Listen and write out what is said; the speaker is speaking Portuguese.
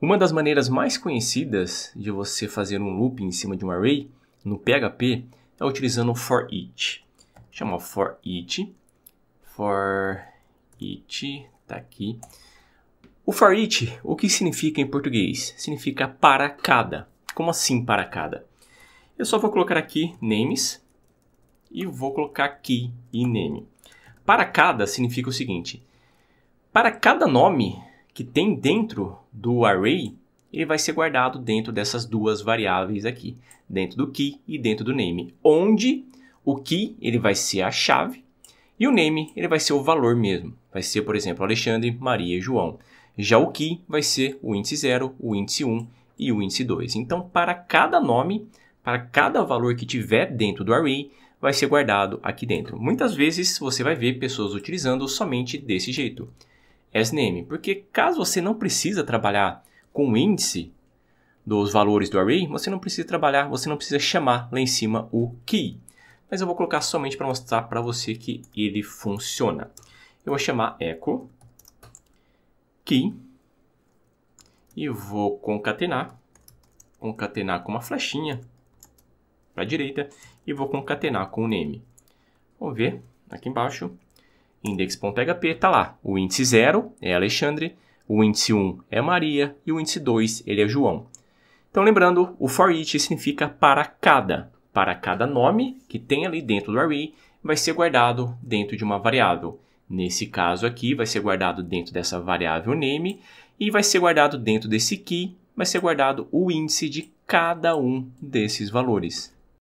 Uma das maneiras mais conhecidas de você fazer um loop em cima de um array no PHP é utilizando o for each. Chama for each, for each, tá aqui. O for each, o que significa em português? Significa para cada. Como assim para cada? Eu só vou colocar aqui names e vou colocar key e name. Para cada significa o seguinte: para cada nome que tem dentro do array, ele vai ser guardado dentro dessas duas variáveis aqui, dentro do key e dentro do name, onde o key ele vai ser a chave e o name ele vai ser o valor mesmo. Vai ser, por exemplo, Alexandre, Maria e João. Já o key vai ser o índice 0, o índice 1 um, e o índice 2. Então, para cada nome, para cada valor que tiver dentro do array, vai ser guardado aqui dentro. Muitas vezes você vai ver pessoas utilizando somente desse jeito. SNM, porque caso você não precisa trabalhar com o índice dos valores do array, você não precisa trabalhar, você não precisa chamar lá em cima o key. Mas eu vou colocar somente para mostrar para você que ele funciona. Eu vou chamar echo key e vou concatenar, concatenar com uma flechinha para a direita e vou concatenar com o name. Vamos ver aqui embaixo index.php está lá. O índice 0 é Alexandre, o índice 1 é Maria e o índice 2 ele é João. Então lembrando, o for each significa para cada. Para cada nome que tem ali dentro do array, vai ser guardado dentro de uma variável. Nesse caso aqui, vai ser guardado dentro dessa variável name e vai ser guardado dentro desse key, vai ser guardado o índice de cada um desses valores.